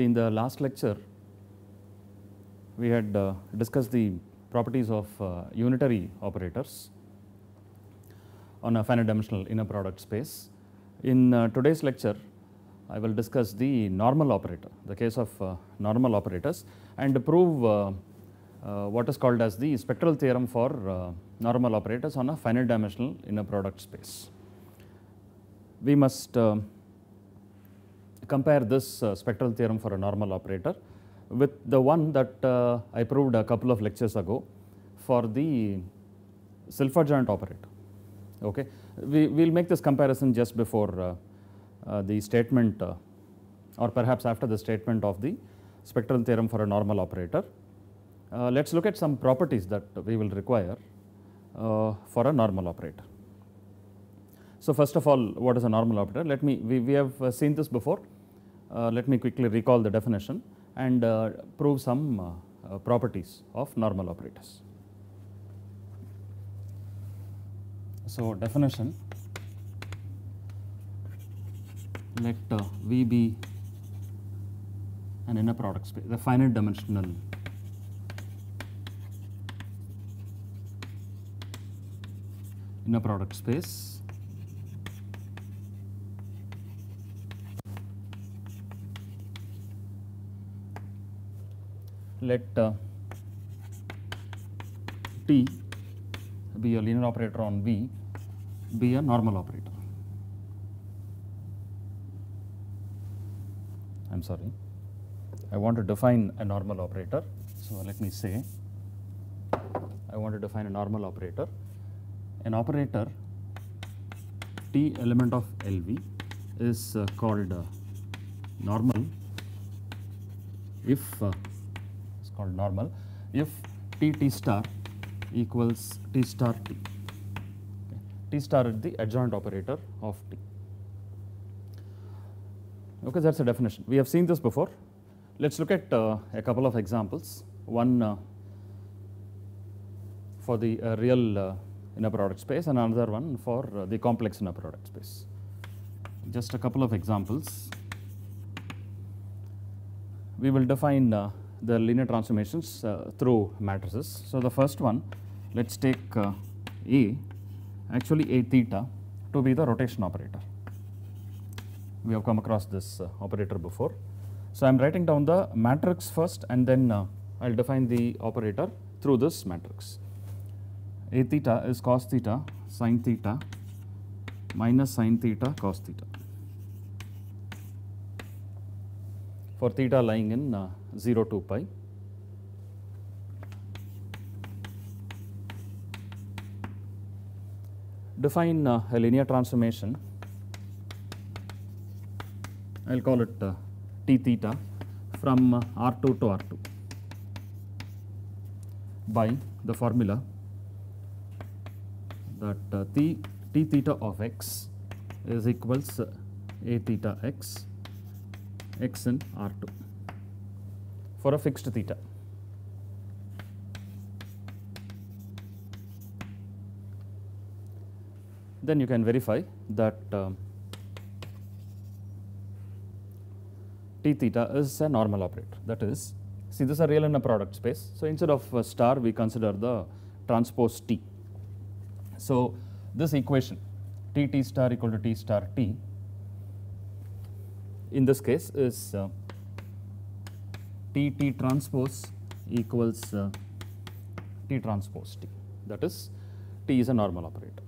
See, in the last lecture, we had uh, discussed the properties of uh, unitary operators on a finite dimensional inner product space. In uh, today's lecture, I will discuss the normal operator, the case of uh, normal operators and prove uh, uh, what is called as the spectral theorem for normal operators on a finite dimensional inner product space. We must compare this uh, spectral theorem for a normal operator with the one that uh, I proved a couple of lectures ago for the self-adjoint operator. Okay, we will make this comparison just before uh, uh, the statement uh, or perhaps after the statement of the spectral theorem for a normal operator. let's look at some properties that we will require for a normal operator. So first of all, what is a normal operator? Let me, we, we have seen this before. Uh, let me quickly recall the definition and uh, prove some uh, properties of normal operators. So, definition let V be an inner product space, the finite dimensional inner product space let uh, T be a linear operator on V be a normal operator. I am sorry, I want to define a normal operator. So, let me say I want to define a normal operator, an operator T element of LV is uh, called uh, normal if uh, called normal if T T star equals T star T. T star is the adjoint operator of T. Okay, that's the definition. We have seen this before. Let's look at uh, a couple of examples. One uh, for the uh, real uh, inner product space and another one for uh, the complex inner product space. Just a couple of examples. We will define uh, the linear transformations uh, through matrices. So, the first one let us take uh, A actually A theta to be the rotation operator. We have come across this uh, operator before. So, I am writing down the matrix first and then I will define the operator through this matrix. A theta is cos theta sine theta minus sine theta cos theta for theta lying in uh, 0 to pi define uh, a linear transformation. I will call it uh, t theta from uh, R2 to R2 by the formula that uh, t, t theta of x is equals uh, a theta x x in R2 for a fixed theta. Then you can verify that um, t theta is a normal operator that is see this are real and a product space. So, instead of star we consider the transpose t. So, this equation t t star equal to t star t in this case is uh, T T transpose equals uh, T transpose T that is T is a normal operator.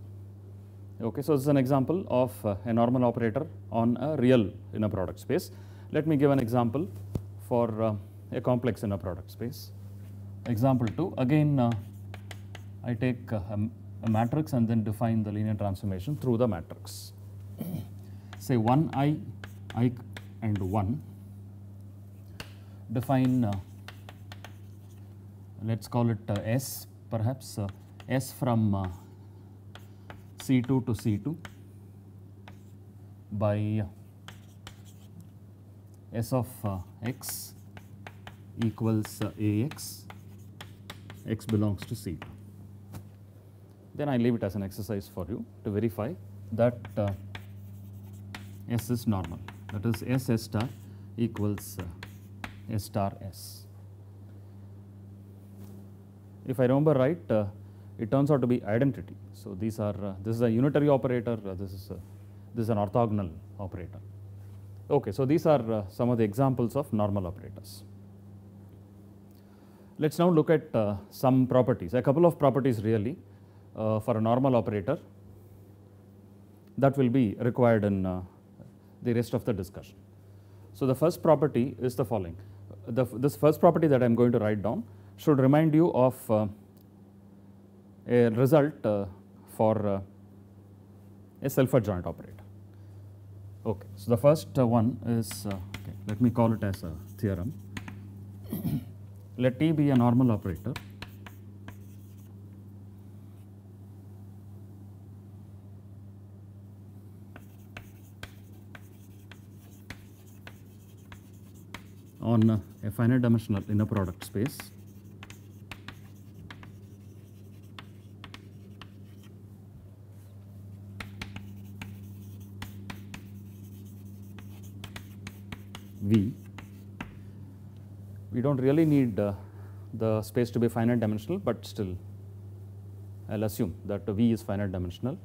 Okay, so this is an example of uh, a normal operator on a real inner product space. Let me give an example for uh, a complex inner product space. Example 2 again uh, I take uh, a, a matrix and then define the linear transformation through the matrix. Say 1 i i and 1 define uh, let us call it uh, S perhaps uh, S from C2 to C2 by S of x equals Ax, x belongs to C2. Then I leave it as an exercise for you to verify that S is normal that is S S star equals a star S. If I remember right, uh, it turns out to be identity. So these are uh, this is a unitary operator. Uh, this is a, uh, this is an orthogonal operator. Okay, so these are uh, some of the examples of normal operators. Let's now look at uh, some properties, a couple of properties really for a normal operator that will be required in the rest of the discussion. So the first property is the following the, this first property that I am going to write down should remind you of uh, a result uh, for uh, a self adjoint operator. Okay, so the first uh, one is uh, okay, let me call it as a theorem. let T be a normal operator on a finite dimensional inner product space. V. We don't really need uh, the space to be finite dimensional, but still I will assume that V is finite dimensional.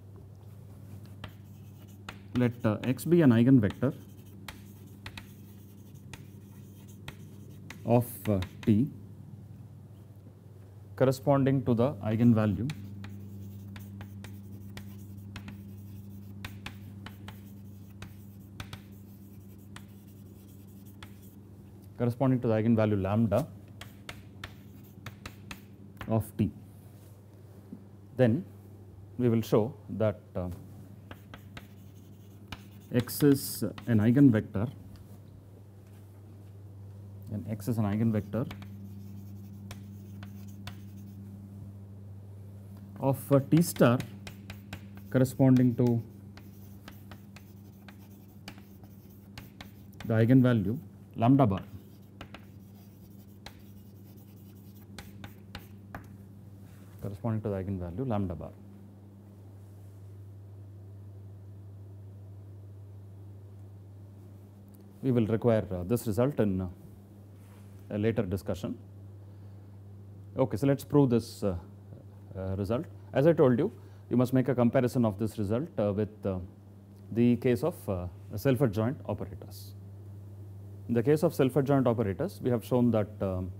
Let uh, X be an eigenvector of uh, T corresponding to the eigenvalue corresponding to the eigenvalue lambda of t. Then we will show that uh, x is an eigenvector then x is an eigenvector of uh, t star corresponding to the eigenvalue lambda bar. corresponding to the eigenvalue lambda bar. We will require uh, this result in uh, a later discussion. Okay, so let us prove this uh, uh, result. As I told you, you must make a comparison of this result uh, with uh, the case of uh, self-adjoint operators. In the case of self-adjoint operators, we have shown that um,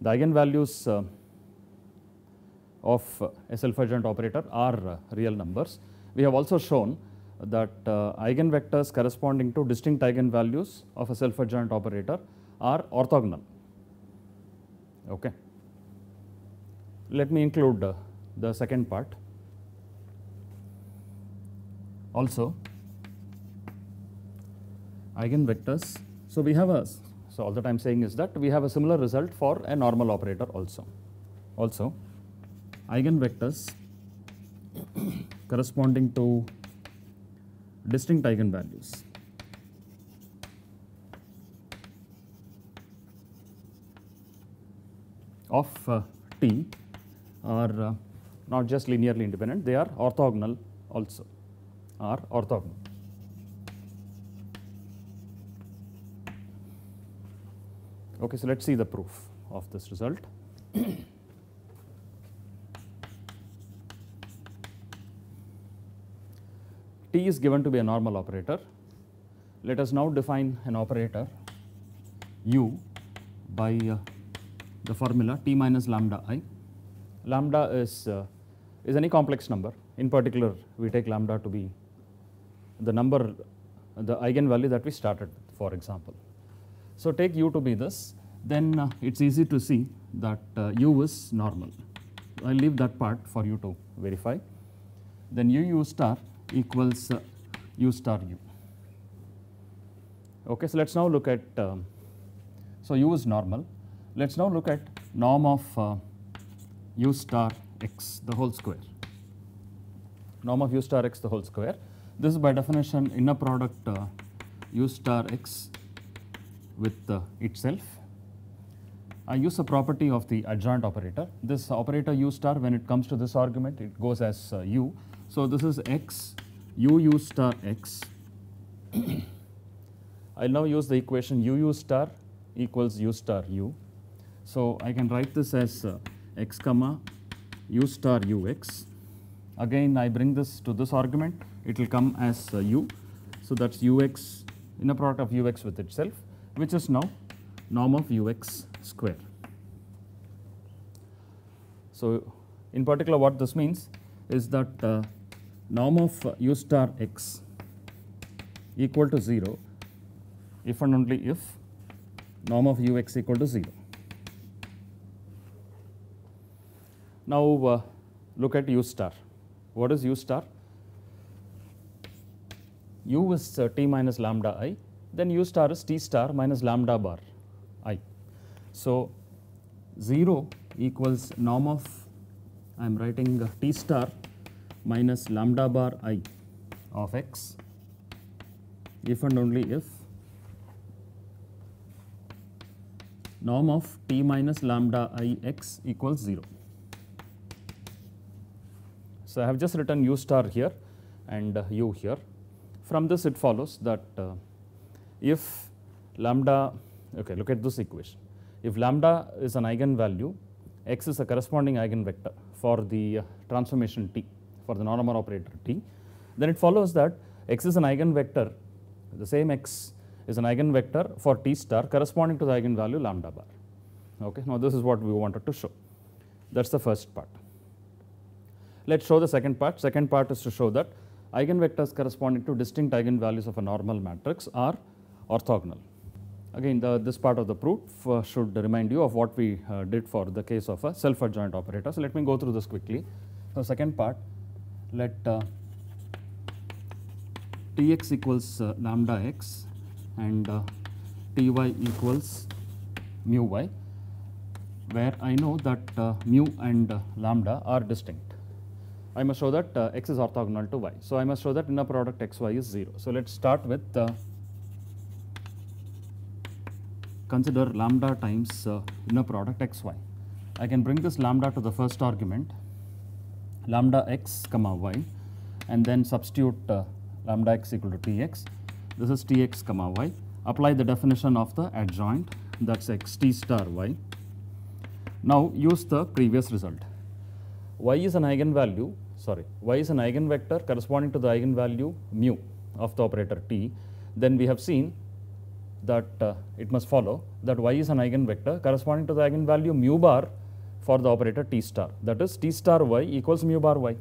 the eigenvalues uh, of a self-adjoint operator are real numbers. We have also shown that uh, eigenvectors corresponding to distinct eigenvalues of a self-adjoint operator are orthogonal. Okay. Let me include uh, the second part. Also, eigenvectors. So, we have a, so all that I am saying is that we have a similar result for a normal operator also. Also, eigenvectors corresponding to distinct eigenvalues. of uh, T are uh, not just linearly independent, they are orthogonal also, are orthogonal. Okay, so let us see the proof of this result. t is given to be a normal operator. Let us now define an operator u by uh, the formula t minus lambda i. Lambda is, uh, is any complex number. In particular, we take lambda to be the number, the eigenvalue that we started with, for example. So take u to be this, then uh, it's easy to see that uh, u is normal. I'll leave that part for you to verify. Then u u star equals uh, u star u. Okay, so let us now look at, um, so u is normal. Let us now look at norm of uh, u star x the whole square, norm of u star x the whole square. This is by definition inner product uh, u star x with uh, itself. I use a property of the adjoint operator. This operator u star when it comes to this argument it goes as uh, u so, this is x u u star x. I will now use the equation u u star equals u star u. So, I can write this as uh, x comma u star u x. Again, I bring this to this argument, it will come as uh, u. So, that is u x in a product of u x with itself, which is now norm of u x square. So, in particular, what this means is that uh, norm of u star x equal to 0 if and only if norm of u x equal to 0. Now, uh, look at u star. What is u star? u is uh, t minus lambda i, then u star is t star minus lambda bar i. So, 0 equals norm of I am writing uh, t star minus lambda bar i of x if and only if norm of t minus lambda i x equals 0. So, I have just written u star here and uh, u here. From this it follows that uh, if lambda, okay, look at this equation. If lambda is an eigenvalue, x is a corresponding eigenvector for the uh, transformation t for the normal operator T, then it follows that X is an eigenvector, the same X is an eigenvector for T star corresponding to the eigenvalue lambda bar. Okay, now this is what we wanted to show. That's the first part. Let's show the second part. Second part is to show that eigenvectors corresponding to distinct eigenvalues of a normal matrix are orthogonal. Again, the, this part of the proof uh, should remind you of what we uh, did for the case of a self-adjoint operator. So let me go through this quickly. The second part, let uh, tx equals uh, lambda x and uh, ty equals mu y where I know that uh, mu and uh, lambda are distinct. I must show that uh, x is orthogonal to y. So, I must show that inner product xy is 0. So, let us start with consider lambda times inner product xy. I can bring this lambda to the first argument lambda x comma y and then substitute uh, lambda x equal to tx. This is tx comma y. Apply the definition of the adjoint that is xt star y. Now use the previous result. y is an eigenvalue sorry y is an eigenvector corresponding to the eigenvalue mu of the operator t then we have seen that uh, it must follow that y is an eigenvector corresponding to the eigenvalue mu bar for the operator T star that is T star y equals mu bar y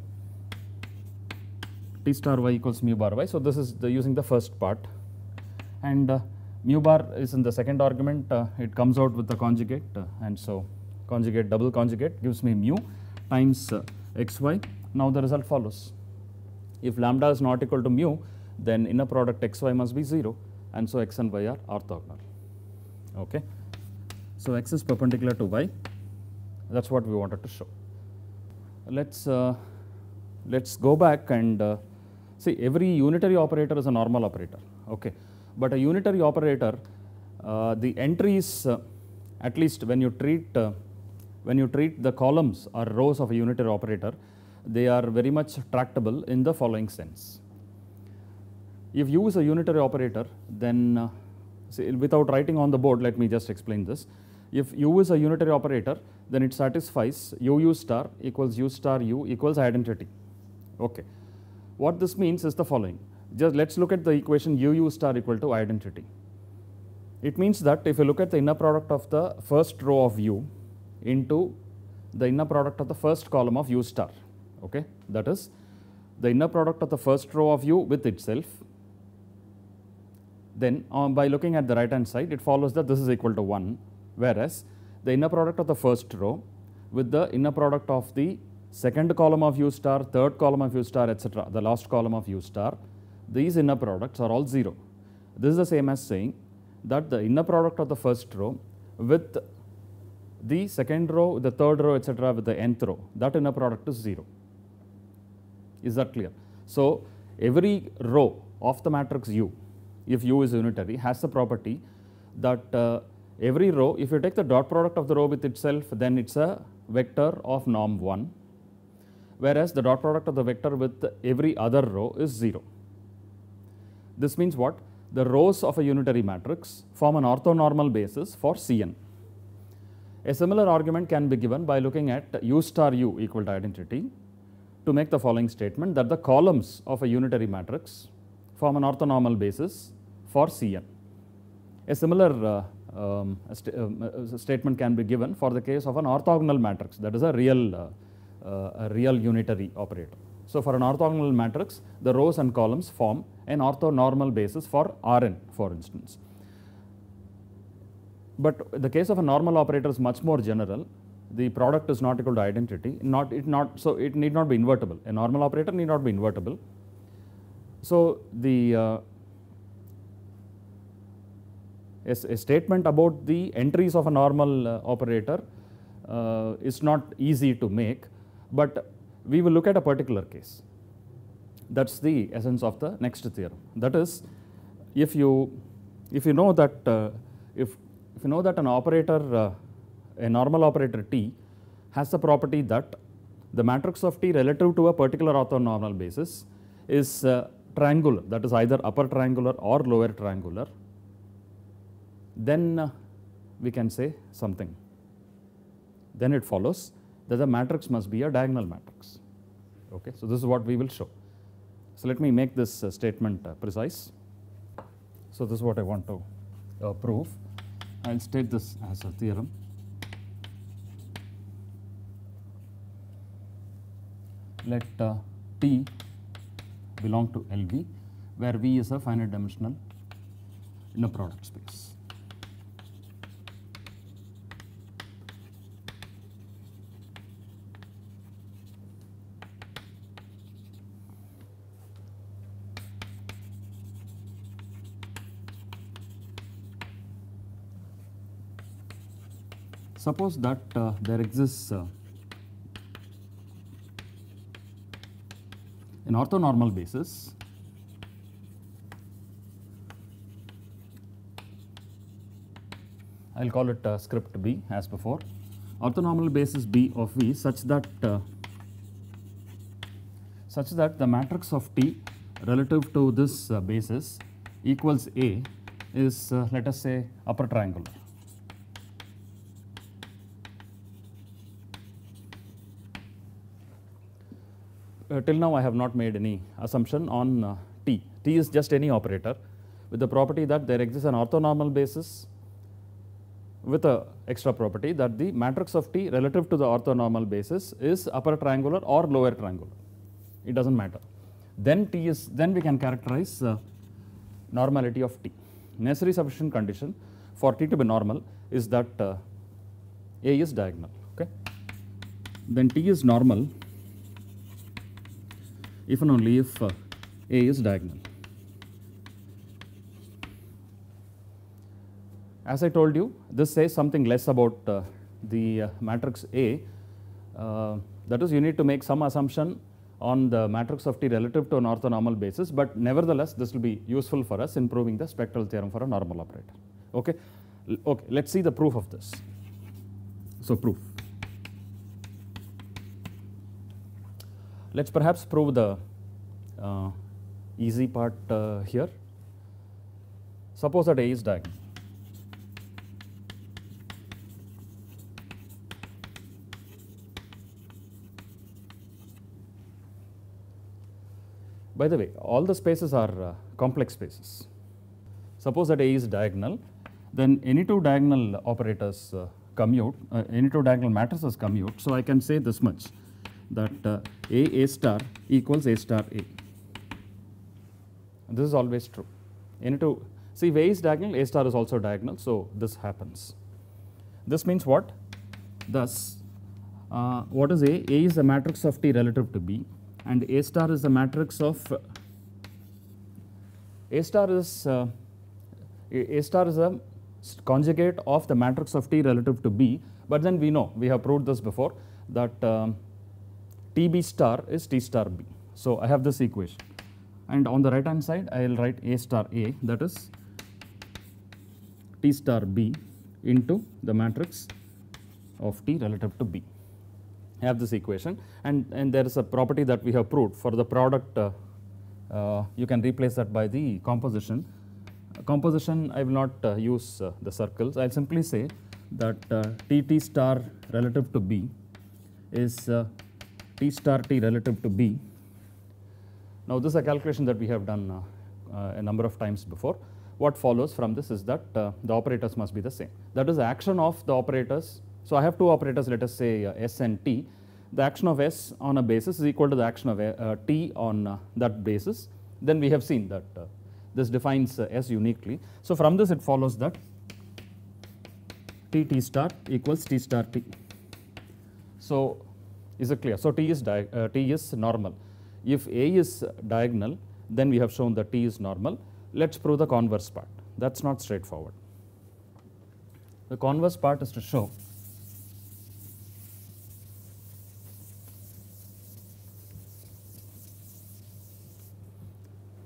T star y equals mu bar y. So, this is the using the first part and uh, mu bar is in the second argument uh, it comes out with the conjugate uh, and so conjugate double conjugate gives me mu times uh, xy now the result follows. If lambda is not equal to mu then inner product xy must be 0 and so x and y are orthogonal. Okay. So, x is perpendicular to y that is what we wanted to show. Let us uh, let's go back and uh, see every unitary operator is a normal operator, okay. but a unitary operator uh, the entries uh, at least when you treat uh, when you treat the columns or rows of a unitary operator they are very much tractable in the following sense. If u is a unitary operator then uh, see, without writing on the board let me just explain this. If u is a unitary operator then it satisfies uu star equals u star u equals identity. Okay. What this means is the following. Just let us look at the equation uu star equal to identity. It means that if you look at the inner product of the first row of u into the inner product of the first column of u star, okay, that is the inner product of the first row of u with itself, then um, by looking at the right hand side, it follows that this is equal to 1, whereas the inner product of the first row with the inner product of the second column of u star, third column of u star, etc., the last column of u star, these inner products are all 0. This is the same as saying that the inner product of the first row with the second row, the third row, etc., with the nth row, that inner product is 0. Is that clear? So, every row of the matrix U, if U is unitary, has the property that uh, every row, if you take the dot product of the row with itself, then it is a vector of norm 1, whereas the dot product of the vector with every other row is 0. This means what? The rows of a unitary matrix form an orthonormal basis for Cn. A similar argument can be given by looking at u star u equal to identity to make the following statement that the columns of a unitary matrix form an orthonormal basis for Cn. A similar uh, um, a, st um, a, statement can be given for the case of an orthogonal matrix that is a real, uh, uh, a real unitary operator. So for an orthogonal matrix, the rows and columns form an orthonormal basis for Rn for instance. But the case of a normal operator is much more general. The product is not equal to identity, not, it not, so it need not be invertible. A normal operator need not be invertible. So the uh, a, a statement about the entries of a normal uh, operator uh, is not easy to make, but we will look at a particular case. That is the essence of the next theorem. That is, if you, if you know that uh, if, if you know that an operator, uh, a normal operator T has the property that the matrix of T relative to a particular orthonormal basis is uh, triangular, that is either upper triangular or lower triangular then uh, we can say something. Then it follows that the matrix must be a diagonal matrix. Okay, so this is what we will show. So let me make this uh, statement uh, precise. So this is what I want to prove. I'll state this as a theorem. Let T belong to LV, where V is a finite dimensional inner product space. Suppose that uh, there exists uh, an orthonormal basis I will call it uh, script B as before orthonormal basis B of V such that uh, such that the matrix of T relative to this uh, basis equals A is uh, let us say upper triangular Uh, till now I have not made any assumption on uh, T. T is just any operator with the property that there exists an orthonormal basis with a extra property that the matrix of T relative to the orthonormal basis is upper triangular or lower triangular. It doesn't matter. Then T is then we can characterize uh, normality of T. Necessary sufficient condition for T to be normal is that uh, A is diagonal. Okay. Then T is normal if and only if uh, A is diagonal. As I told you, this says something less about uh, the uh, matrix A. that is, you need to make some assumption on the matrix of T relative to an orthonormal basis, but nevertheless, this will be useful for us in proving the spectral theorem for a normal operator. Okay, okay. let's see the proof of this. So, proof. Let us perhaps prove the uh, easy part uh, here. Suppose that A is diagonal. By the way, all the spaces are uh, complex spaces. Suppose that A is diagonal, then any two diagonal operators uh, commute, uh, any two diagonal matrices commute. So, I can say this much that uh, A A star equals A star A. This is always true. You need to see if A is diagonal, A star is also diagonal. So, this happens. This means what? Thus, uh, what is A? A is the matrix of T relative to B and A star is the matrix of A star is uh, A star is a conjugate of the matrix of T relative to B but then we know we have proved this before that um, TB star is T star B. So I have this equation and on the right hand side I will write A star A that is T star B into the matrix of T relative to B. I have this equation and, and there is a property that we have proved for the product uh, uh, you can replace that by the composition. Composition I will not uh, use uh, the circles I will simply say that TT uh, star relative to B is uh, T star T relative to B. Now this is a calculation that we have done uh, uh, a number of times before. What follows from this is that uh, the operators must be the same. That is the action of the operators. So I have two operators let us say uh, S and T. The action of S on a basis is equal to the action of uh, uh, T on that basis. Then we have seen that this defines S uniquely. So from this it follows that T T star equals T star T. So is it clear? So T is, uh, T is normal. If A is diagonal, then we have shown that T is normal. Let's prove the converse part. That's not straightforward. The converse part is to show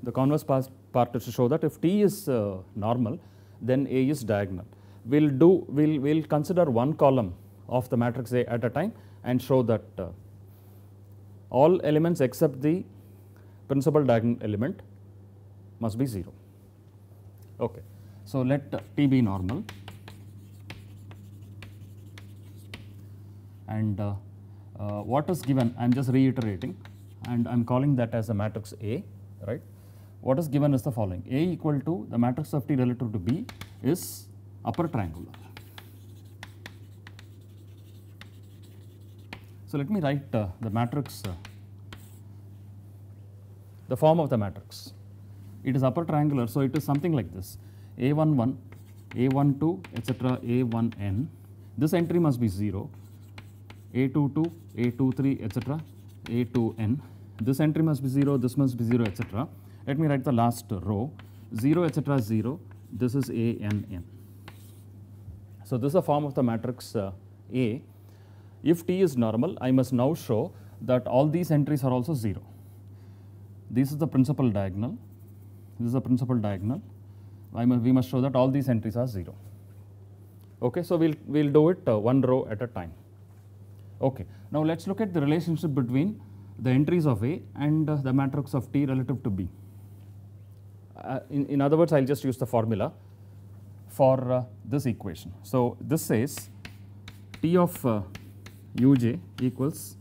the converse part is to show that if T is uh, normal, then A is diagonal. We'll do we'll we'll consider one column of the matrix A at a time and show that uh, all elements except the principal diagonal element must be 0. Okay. So, let T be normal and uh, uh, what is given I am just reiterating and I am calling that as a matrix A right. What is given is the following A equal to the matrix of T relative to B is upper triangular So, let me write uh, the matrix, uh, the form of the matrix. It is upper triangular, so it is something like this A11, A12, etc., A1n. This entry must be 0, A22, A23, etc., A2n. This entry must be 0, this must be 0, etc. Let me write the last row 0, etc., 0. This is ANN. So, this is the form of the matrix uh, A if t is normal, I must now show that all these entries are also 0. This is the principal diagonal. This is the principal diagonal. Must, we must show that all these entries are 0. Okay, so we'll we'll do it uh, one row at a time. Okay, now let's look at the relationship between the entries of A and uh, the matrix of T relative to B. Uh, in, in other words, I'll just use the formula for uh, this equation. So this says T of uh, uj equals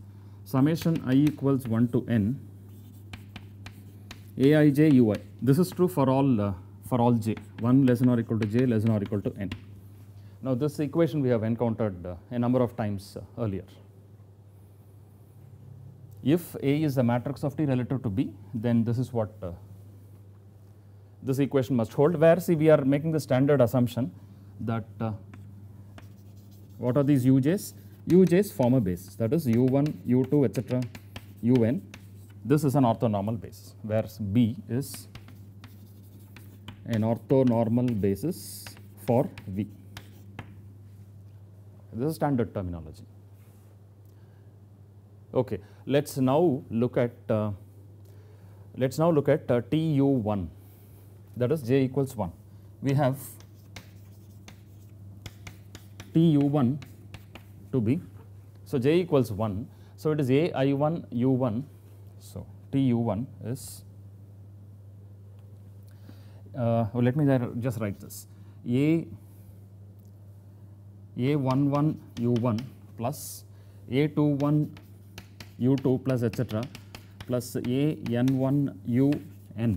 summation i equals 1 to n aij ui. This is true for all uh, for all j 1 less than or equal to j less than or equal to n. Now this equation we have encountered uh, a number of times uh, earlier. If A is the matrix of T relative to B then this is what uh, this equation must hold where see we are making the standard assumption that uh, what are these uj's UJ's former basis, that is U1, U2, etc., UN. This is an orthonormal basis, where B is an orthonormal basis for V. This is standard terminology. Okay, let's now look at uh, let's now look at uh, TU1 that is J equals 1. We have TU1 to be. So, j equals 1. So, it is a i1 u1. So, t u1 is uh, well, let me just write this a a one one u1 plus a two one u2 plus etcetera plus a n1 u n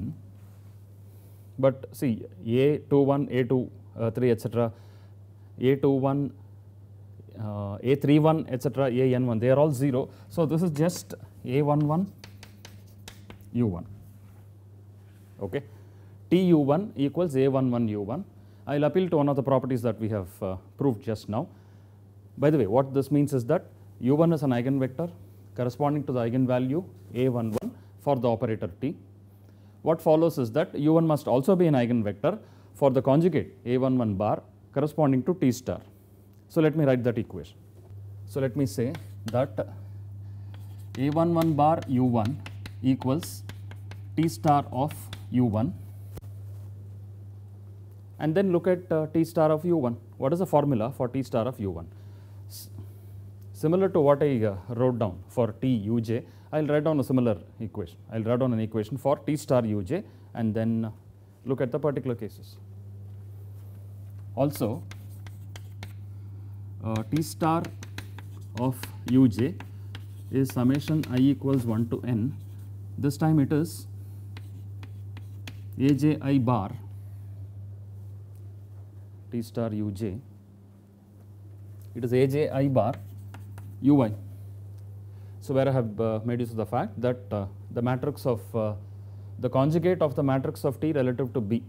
but see a two one a2 uh, 3 etcetera a two one uh, A31 etc AN1 they are all 0. So this is just A11 U1 okay. TU1 equals A11 U1. I will appeal to one of the properties that we have uh, proved just now. By the way what this means is that U1 is an eigenvector corresponding to the eigenvalue A11 for the operator T. What follows is that U1 must also be an eigenvector for the conjugate A11 bar corresponding to T star. So, let me write that equation. So, let me say that a11 bar u1 equals t star of u1 and then look at uh, t star of u1. What is the formula for t star of u1? S similar to what I uh, wrote down for t uj, I will write down a similar equation. I will write down an equation for t star uj and then look at the particular cases. Also, uh, T star of uj is summation i equals 1 to n this time it is aj i bar T star uj it is aj i bar ui so where I have uh, made use of the fact that uh, the matrix of uh, the conjugate of the matrix of T relative to B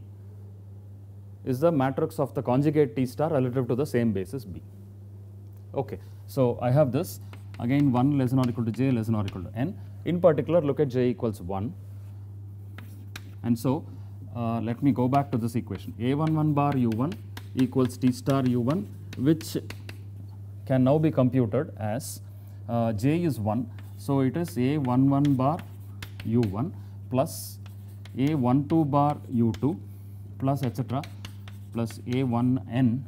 is the matrix of the conjugate T star relative to the same basis B. Okay. So I have this again 1 less than or equal to j less than or equal to n. In particular, look at j equals 1. And so uh, let me go back to this equation a11 bar u1 equals t star u1 which can now be computed as uh, j is 1. So it is a11 bar u1 plus a12 bar u2 plus etc plus a1n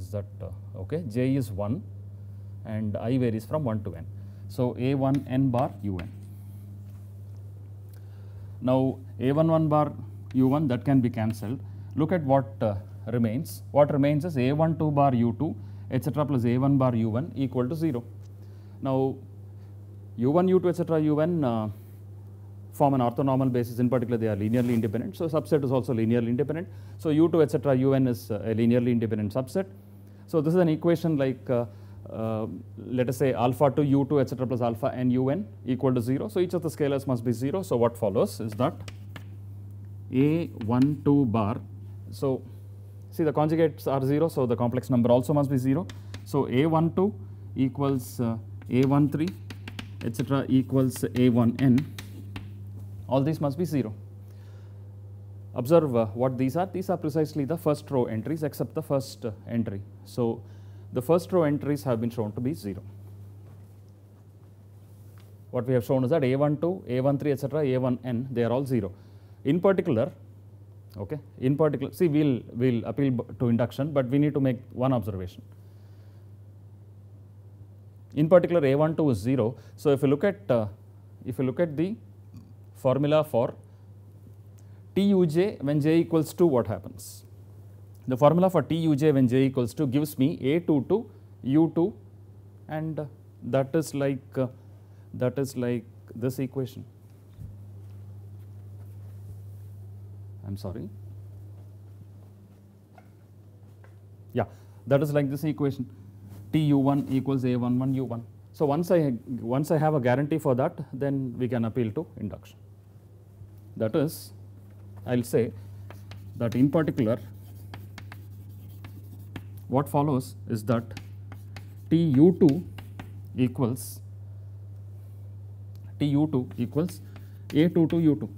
is that uh, okay j is 1 and i varies from 1 to n. So, a1 n bar un. Now, a1 1 bar u1 that can be cancelled. Look at what uh, remains. What remains is a1 2 bar u2 etc plus a1 bar u1 equal to 0. Now, u1 u2 etc un uh, form an orthonormal basis in particular they are linearly independent. So, subset is also linearly independent. So, u2 etc un is uh, a linearly independent subset so this is an equation like uh, uh, let us say alpha to u2 etcetera plus alpha n u n un equal to 0. So each of the scalars must be 0. So what follows is that a12 bar. So see the conjugates are 0 so the complex number also must be 0. So a12 equals uh, a13 etcetera equals a1n all these must be 0 observe uh, what these are. These are precisely the first row entries except the first uh, entry. So the first row entries have been shown to be 0. What we have shown is that A12, A13, etc., A1n, they are all 0. In particular, okay, in particular, see we'll, we'll appeal to induction, but we need to make one observation. In particular, A12 is 0. So if you look at, uh, if you look at the formula for tuj when j equals to what happens? The formula for tuj when j equals to gives me a2 to u2 and that is like uh, that is like this equation. I am sorry. Yeah, that is like this equation tu1 equals a11 u1. So once I once I have a guarantee for that, then we can appeal to induction. That is I will say that in particular what follows is that T u2 equals T u2 equals a 2 to u2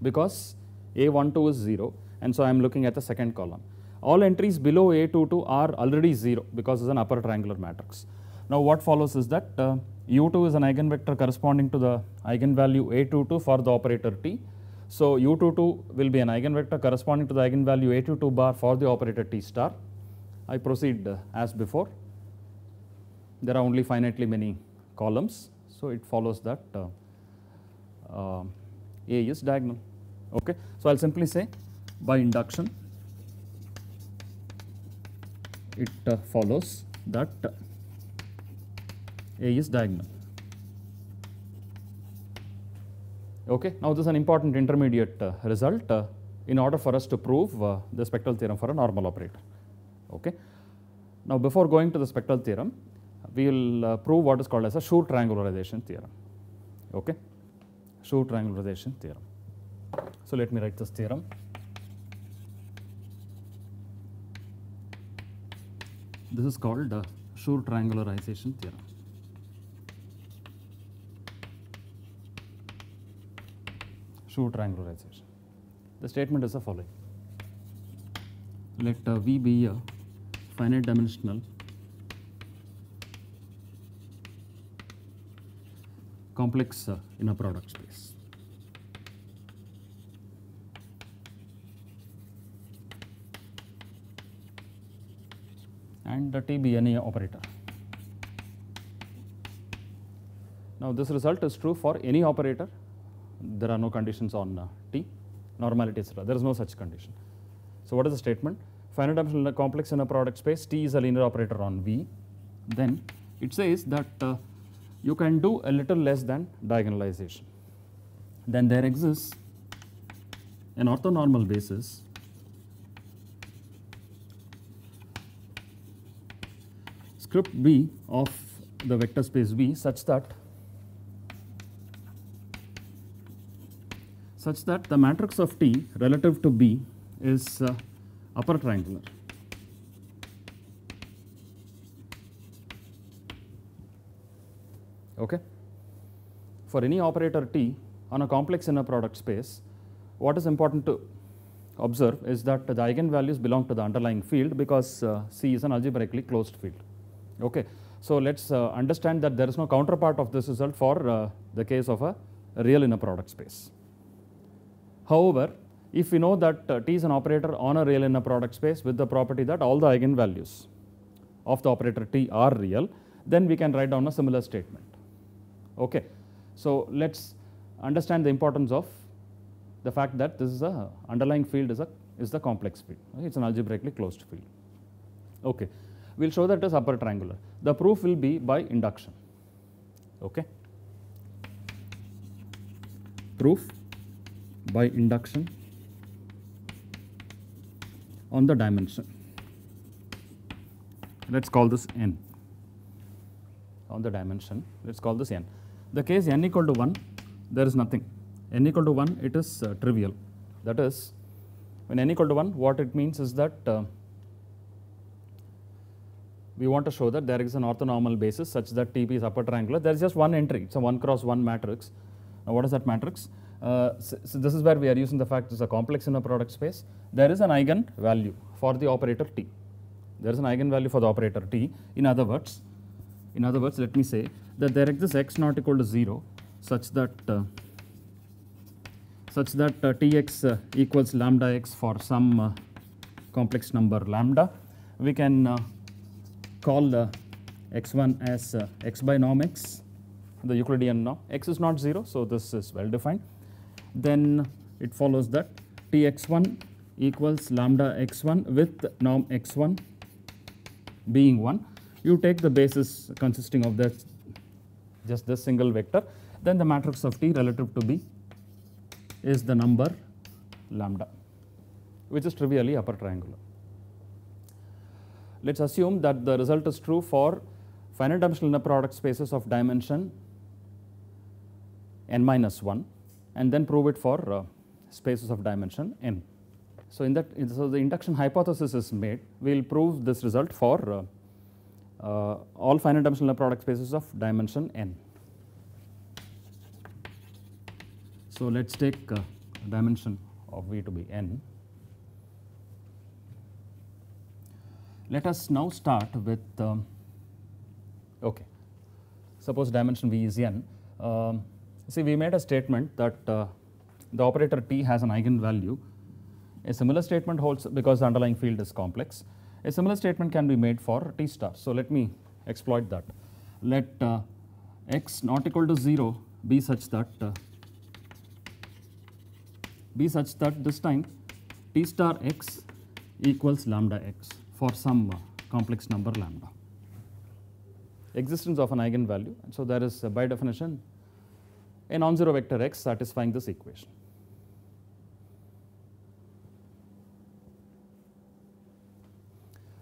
because a 1 2 is 0 and so I am looking at the second column. All entries below a 2 2 are already 0 because it is an upper triangular matrix. Now what follows is that uh, u2 is an eigenvector corresponding to the eigenvalue a 2 2 for the operator t so U22 will be an eigenvector corresponding to the eigenvalue A22 bar for the operator T star. I proceed as before. There are only finitely many columns. So it follows that uh, uh, A is diagonal. Okay. So I will simply say by induction it uh, follows that A is diagonal. Okay? Now, this is an important intermediate uh, result uh, in order for us to prove uh, the spectral theorem for a normal operator. Okay? Now, before going to the spectral theorem, we will uh, prove what is called as a Schur triangularization theorem. Okay? Schur triangularization theorem. So, let me write this theorem. This is called the uh, Schur triangularization theorem. true triangularization. The statement is the following. Let uh, V be a finite dimensional complex uh, inner product space. and the T be any operator. Now this result is true for any operator there are no conditions on uh, T, normality etc. There is no such condition. So what is the statement? Finite dimensional complex in a product space, T is a linear operator on V. Then it says that uh, you can do a little less than diagonalization. Then there exists an orthonormal basis script B of the vector space V such that such that the matrix of T relative to B is uh, upper triangular. Okay. For any operator T on a complex inner product space, what is important to observe is that the eigenvalues belong to the underlying field because uh, C is an algebraically closed field. Okay. So let us uh, understand that there is no counterpart of this result for uh, the case of a real inner product space. However, if we know that uh, T is an operator on a real in a product space with the property that all the eigenvalues of the operator T are real, then we can write down a similar statement. Okay. So, let us understand the importance of the fact that this is a underlying field is a is the complex field. It is an algebraically closed field. Okay. We will show that it's upper triangular. The proof will be by induction. Okay. Proof by induction on the dimension. Let's call this n on the dimension. Let's call this n. The case n equal to 1, there is nothing. n equal to 1, it is uh, trivial. That is, when n equal to 1, what it means is that uh, we want to show that there is an orthonormal basis such that TP is upper triangular. There is just one entry, it is a 1 cross 1 matrix. Now, what is that matrix? Uh, so, so, this is where we are using the fact this is a complex inner product space. There is an eigenvalue for the operator t. There is an eigenvalue for the operator t. In other words, in other words, let me say that there exists x not equal to 0 such that uh, such that uh, tx uh, equals lambda x for some uh, complex number lambda. We can call x1 as x by norm x, the Euclidean norm. x is not 0, so this is well defined then it follows that tx1 equals lambda x1 with norm x1 being 1. You take the basis consisting of that just this single vector then the matrix of T relative to B is the number lambda which is trivially upper triangular. Let us assume that the result is true for finite dimensional inner product spaces of dimension n minus 1 and then prove it for uh, spaces of dimension n. So, in that, so the induction hypothesis is made, we will prove this result for uh, uh, all finite dimensional product spaces of dimension n. So, let us take uh, dimension of V to be n. Let us now start with, um, okay, suppose dimension V is n. Um, See, we made a statement that uh, the operator T has an eigenvalue. A similar statement holds because the underlying field is complex. A similar statement can be made for T star. So let me exploit that. Let uh, x not equal to 0 be such that uh, be such that this time T star x equals lambda x for some uh, complex number lambda. Existence of an eigenvalue. So there is by definition a non-zero vector x satisfying this equation.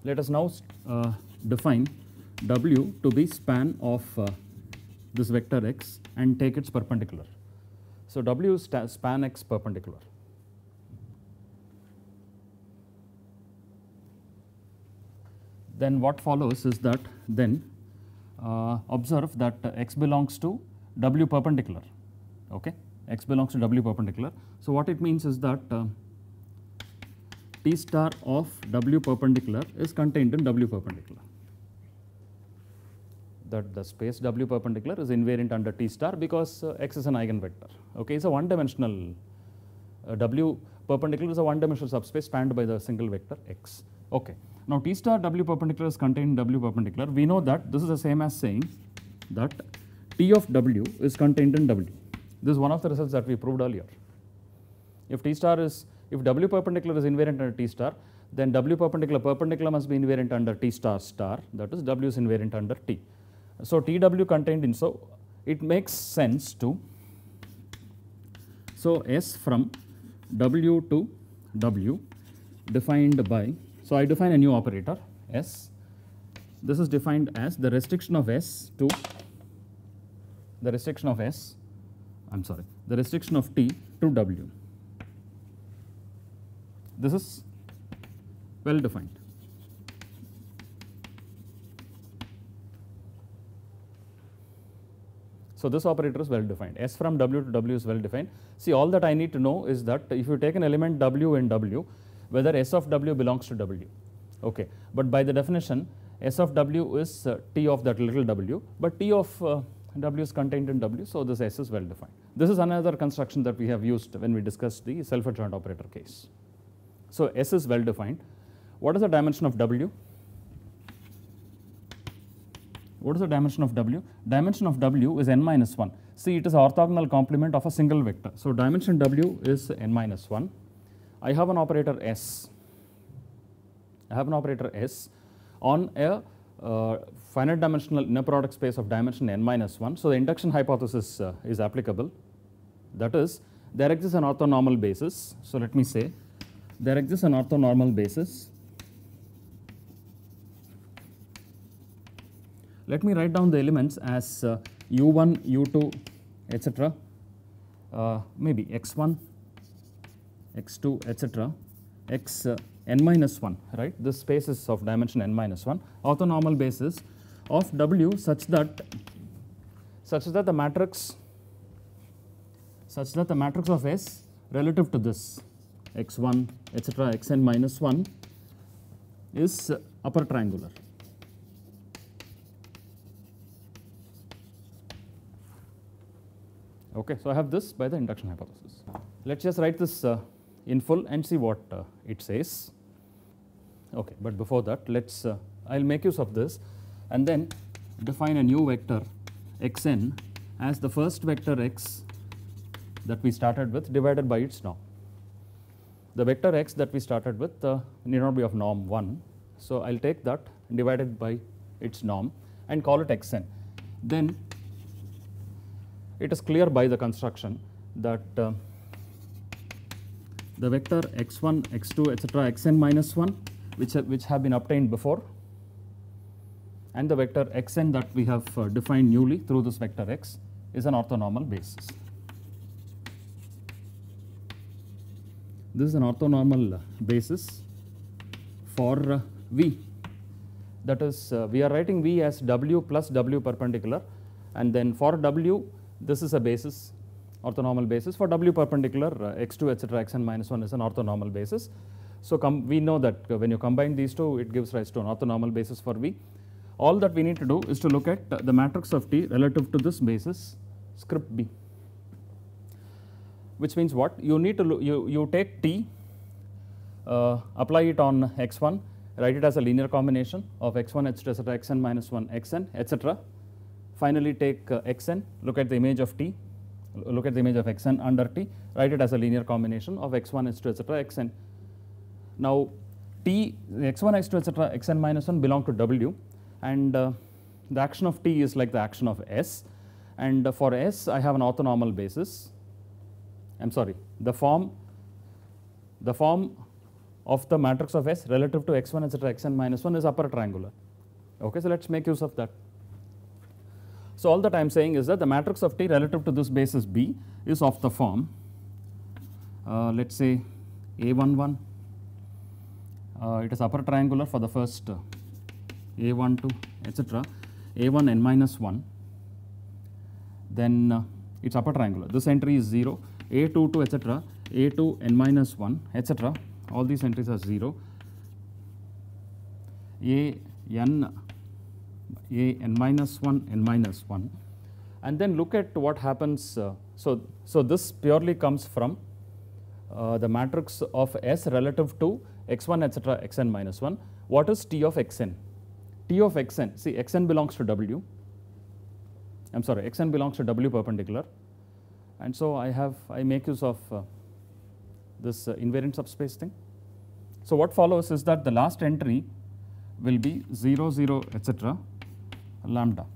Let us now uh, define w to be span of uh, this vector x and take its perpendicular. So w span x perpendicular. Then what follows is that then uh, observe that uh, x belongs to w perpendicular okay x belongs to w perpendicular. So what it means is that uh, t star of w perpendicular is contained in w perpendicular that the space w perpendicular is invariant under t star because uh, x is an eigenvector okay it's a one dimensional uh, w perpendicular is a one dimensional subspace spanned by the single vector x okay now t star w perpendicular is contained in w perpendicular we know that this is the same as saying that t of w is contained in w this is one of the results that we proved earlier. If T star is, if W perpendicular is invariant under T star, then W perpendicular perpendicular must be invariant under T star star, that is W is invariant under T. So TW contained in, so it makes sense to, so S from W to W defined by, so I define a new operator S. This is defined as the restriction of S to the restriction of S I am sorry, the restriction of T to W. This is well defined. So, this operator is well defined S from W to W is well defined. See all that I need to know is that if you take an element W in W whether S of W belongs to W okay. But by the definition S of W is uh, T of that little w but T of uh, W is contained in W, so this S is well defined. This is another construction that we have used when we discussed the self-adjoint operator case. So S is well defined. What is the dimension of W? What is the dimension of W? Dimension of W is n minus 1. See, it is orthogonal complement of a single vector. So dimension W is n minus 1. I have an operator S. I have an operator S on a uh, finite dimensional inner product space of dimension n minus 1. So, the induction hypothesis uh, is applicable that is there exists an orthonormal basis. So, let me say there exists an orthonormal basis. Let me write down the elements as uh, u1, u2 etc. Uh, maybe x1, x2 etc. x uh, n minus 1 right this space is of dimension n minus 1 orthonormal basis of W such that such that the matrix such that the matrix of S relative to this x1 etc xn minus 1 is upper triangular. Okay, so I have this by the induction hypothesis. Let us just write this uh, in full and see what uh, it says. Okay, but before that let us, uh, I will make use of this and then define a new vector xn as the first vector x that we started with divided by its norm. The vector x that we started with uh, need not be of norm 1. So, I will take that divided by its norm and call it xn. Then it is clear by the construction that uh, the vector x1, x2, etc., xn minus 1 which, which have been obtained before and the vector xn that we have uh, defined newly through this vector x is an orthonormal basis. This is an orthonormal basis for uh, V that is uh, we are writing V as W plus W perpendicular and then for W this is a basis orthonormal basis for W perpendicular x2 etc xn minus 1 is an orthonormal basis. So we know that uh, when you combine these two it gives rise to an orthonormal basis for V all that we need to do is to look at the matrix of T relative to this basis script B which means what you need to you, you take T uh, apply it on x1 write it as a linear combination of x1 etc xn minus 1 xn etc finally take uh, xn look at the image of T look at the image of xn under T write it as a linear combination of x1 x2 etc xn now T x1 x2 etc xn minus 1 belong to W and uh, the action of T is like the action of S and uh, for S I have an orthonormal basis. I am sorry the form the form of the matrix of S relative to x1 etc xn minus 1 is upper triangular. Okay, so let us make use of that. So, all that I am saying is that the matrix of T relative to this basis B is of the form uh, let us say A11 uh, it is upper triangular for the first uh, a one two etc a1 n minus 1 then uh, it is upper triangular this entry is 0 a two two etc a2 n minus 1 etc all these entries are 0 a n a n minus 1 n minus 1 and then look at what happens uh, so so this purely comes from uh, the matrix of s relative to x1 etc xn minus 1 what is t of xn T of xn, see xn belongs to w, I am sorry, xn belongs to w perpendicular. And so I have, I make use of uh, this uh, invariant subspace thing. So what follows is that the last entry will be 0, 0, etc., lambda.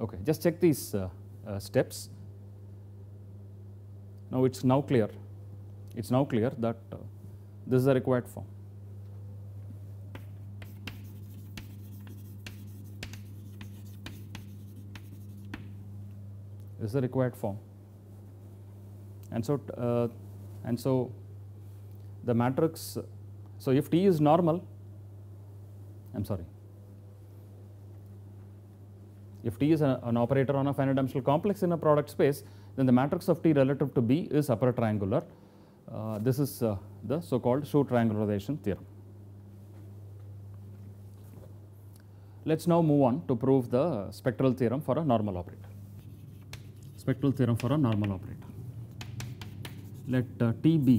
Okay, just check these uh, uh, steps. Now it's now clear. It's now clear that uh, this is a required form. is the required form. And so, uh, and so the matrix, so if T is normal, I am sorry, if T is a, an operator on a finite dimensional complex in a product space, then the matrix of T relative to B is upper triangular. Uh, this is uh, the so called Shu triangularization theorem. Let us now move on to prove the spectral theorem for a normal operator spectral theorem for a normal operator. Let uh, T be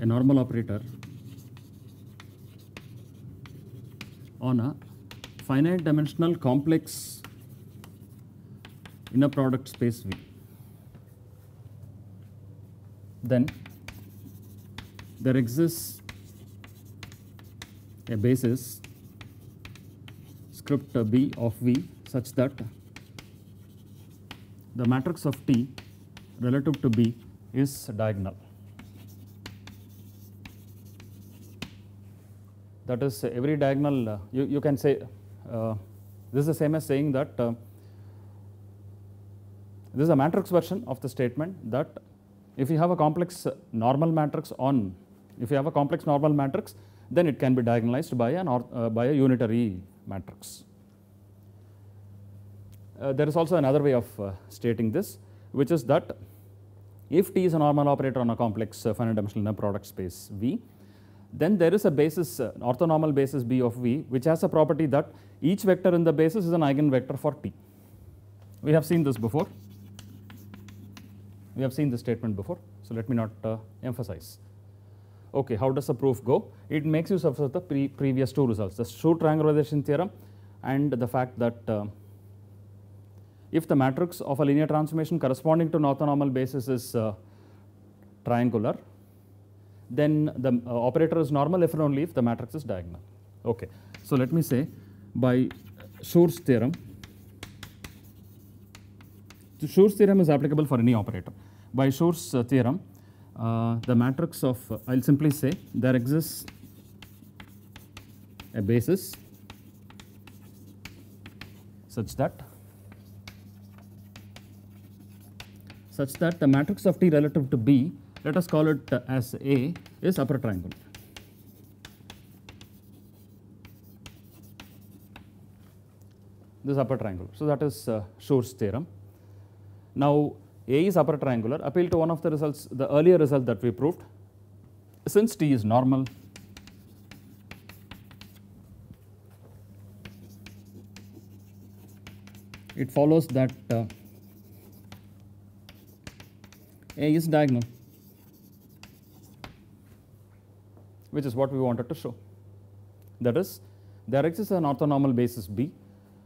a normal operator on a finite dimensional complex inner product space V. Then there exists a basis script B of V such that the matrix of T relative to B is diagonal. That is every diagonal uh, you, you can say uh, this is the same as saying that uh, this is a matrix version of the statement that if you have a complex uh, normal matrix on if you have a complex normal matrix then it can be diagonalized by an or, uh, by a unitary matrix. Uh, there is also another way of uh, stating this, which is that if T is a normal operator on a complex uh, finite dimensional product space V, then there is a basis, uh, orthonormal basis B of V, which has a property that each vector in the basis is an eigenvector for T. We have seen this before. We have seen this statement before, so let me not uh, emphasize. Okay, how does the proof go? It makes use of the pre previous two results, the true triangulation theorem and the fact that uh, if the matrix of a linear transformation corresponding to an orthonormal basis is uh, triangular, then the uh, operator is normal if and only if the matrix is diagonal. Okay. So let me say by Schur's theorem, the Schur's theorem is applicable for any operator. By Schur's uh, theorem, uh, the matrix of, I uh, will simply say there exists a basis such that such that the matrix of T relative to B let us call it as A is upper triangular. This upper triangular. So that is uh, Shor's theorem. Now A is upper triangular. Appeal to one of the results, the earlier result that we proved. Since T is normal, it follows that. Uh, a is diagonal which is what we wanted to show. That is there exists an orthonormal basis B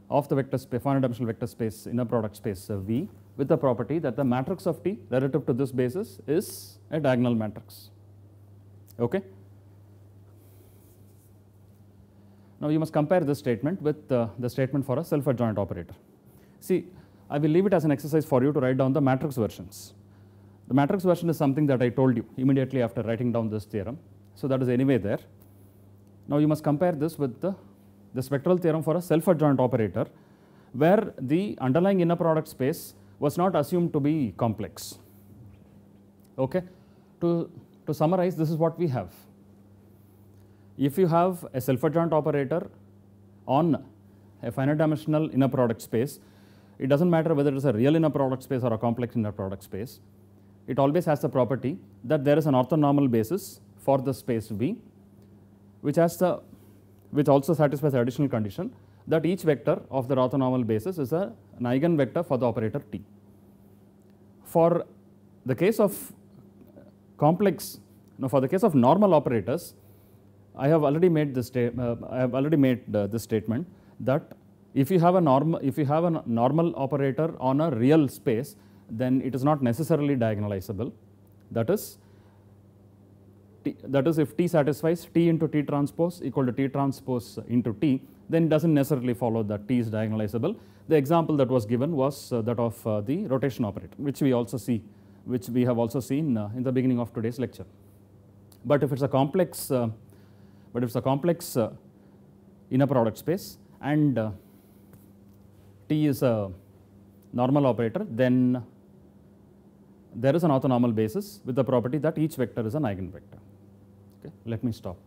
of the vector space, finite dimensional vector space inner product space uh, V with the property that the matrix of T relative to this basis is a diagonal matrix. Okay. Now you must compare this statement with uh, the statement for a self-adjoint operator. See, I will leave it as an exercise for you to write down the matrix versions. The matrix version is something that I told you immediately after writing down this theorem. So that is anyway there. Now you must compare this with the, the spectral theorem for a self-adjoint operator where the underlying inner product space was not assumed to be complex. Okay. To, to summarize, this is what we have. If you have a self-adjoint operator on a finite dimensional inner product space, it does not matter whether it is a real inner product space or a complex inner product space it always has the property that there is an orthonormal basis for the space V which has the which also satisfies the additional condition that each vector of the orthonormal basis is a, an eigenvector for the operator T. For the case of complex now for the case of normal operators I have already made this uh, I have already made uh, this statement that if you have a normal if you have a normal operator on a real space then it is not necessarily diagonalizable. That is, t, that is if T satisfies T into T transpose equal to T transpose into T, then it doesn't necessarily follow that T is diagonalizable. The example that was given was uh, that of uh, the rotation operator, which we also see, which we have also seen uh, in the beginning of today's lecture. But if it's a complex, uh, but if it's a complex uh, inner product space and uh, T is a normal operator, then there is an orthonormal basis with the property that each vector is an eigenvector. Okay. Let me stop.